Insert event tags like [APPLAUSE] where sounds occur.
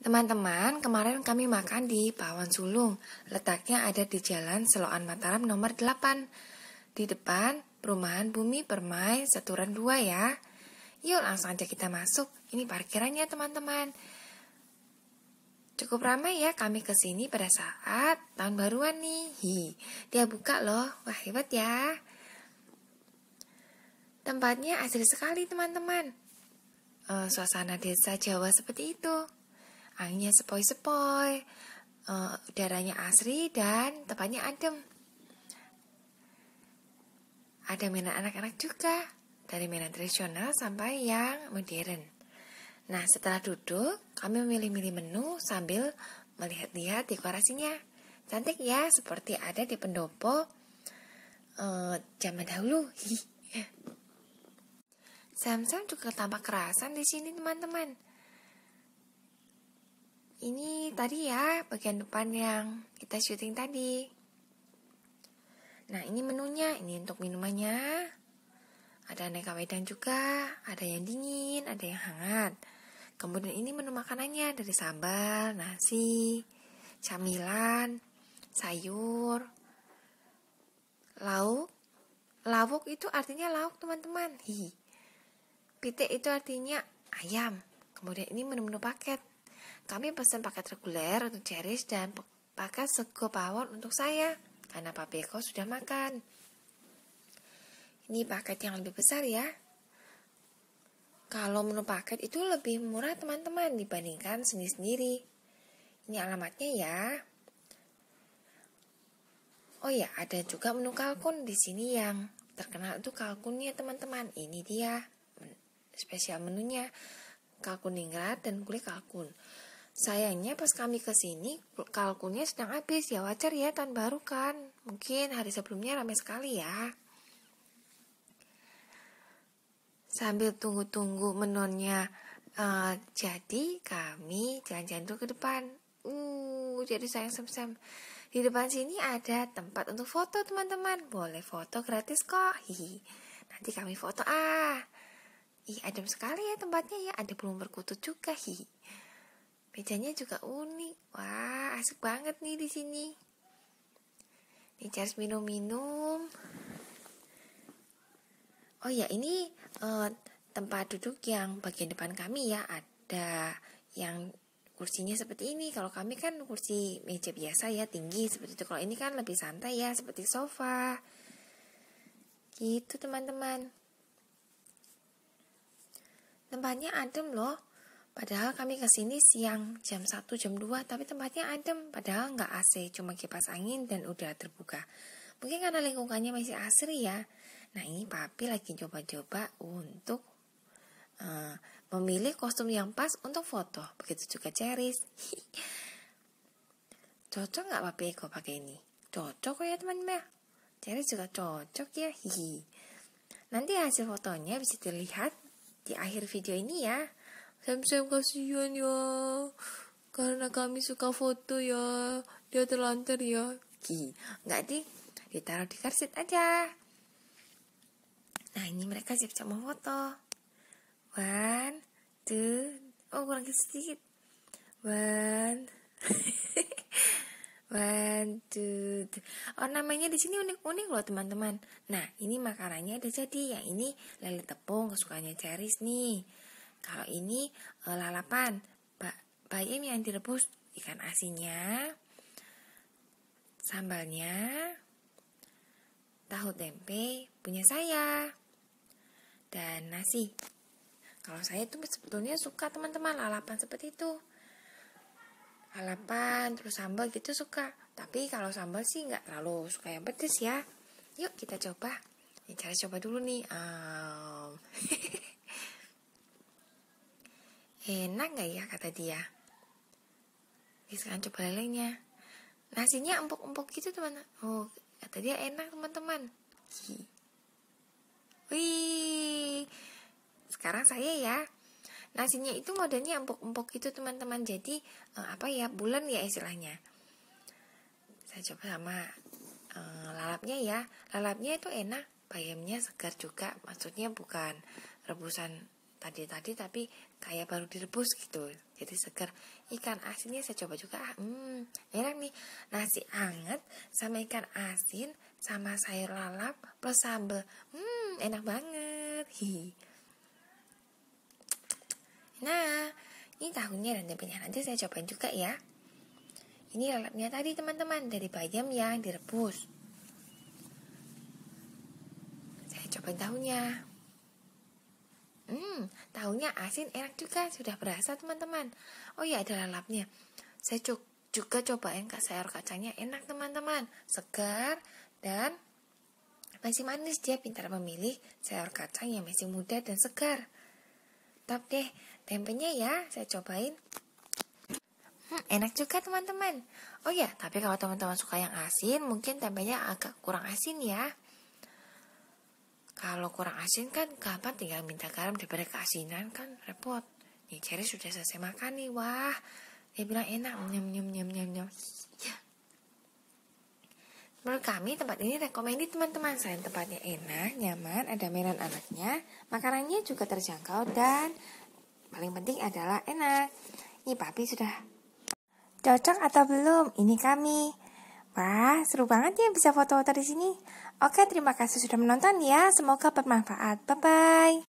Teman-teman, kemarin kami makan di Pawan Sulung. Letaknya ada di Jalan Seloan Mataram nomor 8. Di depan Perumahan Bumi Permai Seturan 2 ya. Yuk langsung aja kita masuk. Ini parkirannya teman-teman. Cukup ramai ya kami ke sini pada saat tahun baruan nih. Hi, dia buka loh. Wah, hebat ya. Tempatnya asli sekali teman-teman. Eh, suasana desa Jawa seperti itu anginnya sepoi-sepoi, uh, udaranya asri dan tempatnya adem. Ada mainan anak-anak juga, dari mainan tradisional sampai yang modern. Nah, setelah duduk, kami memilih-milih menu sambil melihat-lihat dekorasinya. Cantik ya, seperti ada di pendopo uh, zaman dahulu. Sam-sam juga tampak kerasan di sini, teman-teman ini tadi ya bagian depan yang kita syuting tadi. Nah, ini menunya. Ini untuk minumannya. Ada aneka wedang juga, ada yang dingin, ada yang hangat. Kemudian ini menu makanannya dari sambal, nasi, camilan, sayur, lauk. Lauk itu artinya lauk, teman-teman. Hi. Pitik itu artinya ayam. Kemudian ini menu-menu paket kami pesan paket reguler untuk Cherish dan paket sego pawon untuk saya karena Pak Beko sudah makan. Ini paket yang lebih besar ya. Kalau menu paket itu lebih murah teman-teman dibandingkan sendiri-sendiri. Ini alamatnya ya. Oh ya, ada juga menu kalkun di sini yang terkenal itu kalkunnya teman-teman. Ini dia spesial menunya. Kalkuningrat dan kulit kalkun. Sayangnya pas kami kesini sini kalkunnya sedang habis ya wajar ya tahun baru kan. Mungkin hari sebelumnya ramai sekali ya. Sambil tunggu-tunggu menonnya uh, eh, jadi kami jalan-jalan dulu ke depan. Uh, jadi sayang sem-sem. Di depan sini ada tempat untuk foto teman-teman. Boleh foto gratis kok. Hihi. Nanti kami foto ah. Ih, adem sekali ya tempatnya ya. Ada burung perkutut juga, hi. Mejanya juga unik. Wah, asik banget nih di sini. Nih, minum-minum. Oh ya, ini uh, tempat duduk yang bagian depan kami ya. Ada yang kursinya seperti ini. Kalau kami kan kursi meja biasa ya, tinggi seperti itu. Kalau ini kan lebih santai ya, seperti sofa. Gitu, teman-teman. Tempatnya adem loh. Padahal kami ke sini siang, jam 1, jam 2, tapi tempatnya adem. Padahal nggak AC, cuma kipas angin dan udara terbuka. Mungkin karena lingkungannya masih asri ya. Nah ini papi lagi coba-coba untuk uh, memilih kostum yang pas untuk foto. Begitu juga Ceris. [LAUGHS] cocok nggak papi kok pakai ini? Cocok ya teman-teman. Ya? Ceris juga cocok ya. Hihi. Nanti hasil fotonya bisa dilihat di akhir video ini ya. Sam-Sam kasihan ya, karena kami suka foto ya, dia terlantar ya. Ki, nggak di, ditaruh di karsit aja. Nah ini mereka siap-siap mau foto. One, two, oh kurang sedikit. One, [LAUGHS] Waduh, two, two. Ornamennya oh, di sini unik-unik loh teman-teman. Nah, ini makanannya udah jadi. Yang ini lele tepung kesukaannya Ceris nih. Kalau ini uh, lalapan, ba bayam yang direbus ikan asinnya, sambalnya, tahu tempe punya saya, dan nasi. Kalau saya tuh sebetulnya suka teman-teman lalapan seperti itu lalapan terus sambal gitu suka tapi kalau sambal sih nggak terlalu suka yang pedes ya yuk kita coba ini cara coba dulu nih um. [LAUGHS] enak nggak ya kata dia Oke, sekarang coba lelenya nasinya empuk-empuk gitu teman oh kata dia enak teman-teman wih sekarang saya ya nasinya itu modelnya empuk-empuk gitu teman-teman jadi uh, apa ya bulan ya istilahnya saya coba sama uh, lalapnya ya lalapnya itu enak bayamnya segar juga maksudnya bukan rebusan tadi-tadi tapi kayak baru direbus gitu jadi segar ikan asinnya saya coba juga ah, hmm enak nih nasi hangat sama ikan asin sama sayur lalap plus sambal hmm enak banget hihi Nah, ini tahunya dan tempenya nanti saya cobain juga ya. Ini lalapnya tadi teman-teman dari bayam yang direbus. Saya cobain tahunya. Hmm, tahunya asin enak juga sudah berasa teman-teman. Oh iya ada lalapnya. Saya juga cobain kak sayur kacangnya enak teman-teman, segar dan masih manis dia pintar memilih sayur kacang yang masih muda dan segar mantap deh tempenya ya saya cobain hmm, enak juga teman-teman oh ya tapi kalau teman-teman suka yang asin mungkin tempenya agak kurang asin ya kalau kurang asin kan gampang tinggal minta garam daripada keasinan kan repot nih Cherry sudah selesai makan nih wah dia bilang enak nyem nyem nyem Menurut kami tempat ini rekomendasi teman-teman Selain tempatnya enak, nyaman, ada mainan anaknya Makanannya juga terjangkau dan paling penting adalah enak ini papi sudah cocok atau belum? Ini kami Wah, seru banget ya bisa foto-foto di sini. Oke, terima kasih sudah menonton ya. Semoga bermanfaat. Bye-bye.